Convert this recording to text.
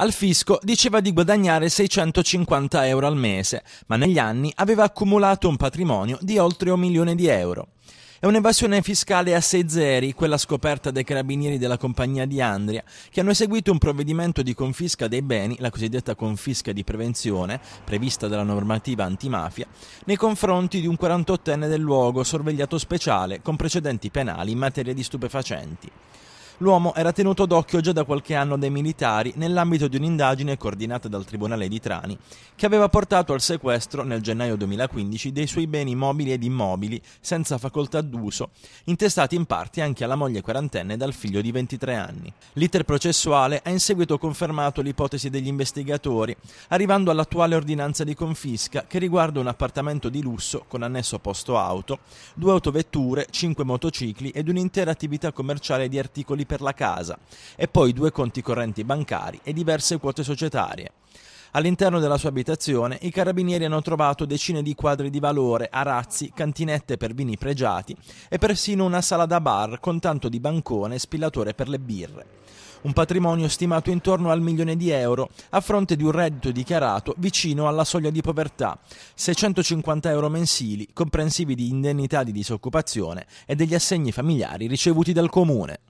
Al fisco diceva di guadagnare 650 euro al mese, ma negli anni aveva accumulato un patrimonio di oltre un milione di euro. È un'evasione fiscale a 6 zeri, quella scoperta dai carabinieri della compagnia di Andria, che hanno eseguito un provvedimento di confisca dei beni, la cosiddetta confisca di prevenzione, prevista dalla normativa antimafia, nei confronti di un 48enne del luogo sorvegliato speciale con precedenti penali in materia di stupefacenti. L'uomo era tenuto d'occhio già da qualche anno dai militari nell'ambito di un'indagine coordinata dal Tribunale di Trani, che aveva portato al sequestro nel gennaio 2015 dei suoi beni mobili ed immobili senza facoltà d'uso, intestati in parte anche alla moglie quarantenne dal figlio di 23 anni. L'iter processuale ha in seguito confermato l'ipotesi degli investigatori, arrivando all'attuale ordinanza di confisca che riguarda un appartamento di lusso con annesso posto auto, due autovetture, cinque motocicli ed un'intera attività commerciale di articoli per la casa e poi due conti correnti bancari e diverse quote societarie. All'interno della sua abitazione i carabinieri hanno trovato decine di quadri di valore, arazzi, cantinette per vini pregiati e persino una sala da bar con tanto di bancone e spillatore per le birre. Un patrimonio stimato intorno al milione di euro a fronte di un reddito dichiarato vicino alla soglia di povertà, 650 euro mensili, comprensivi di indennità di disoccupazione e degli assegni familiari ricevuti dal comune.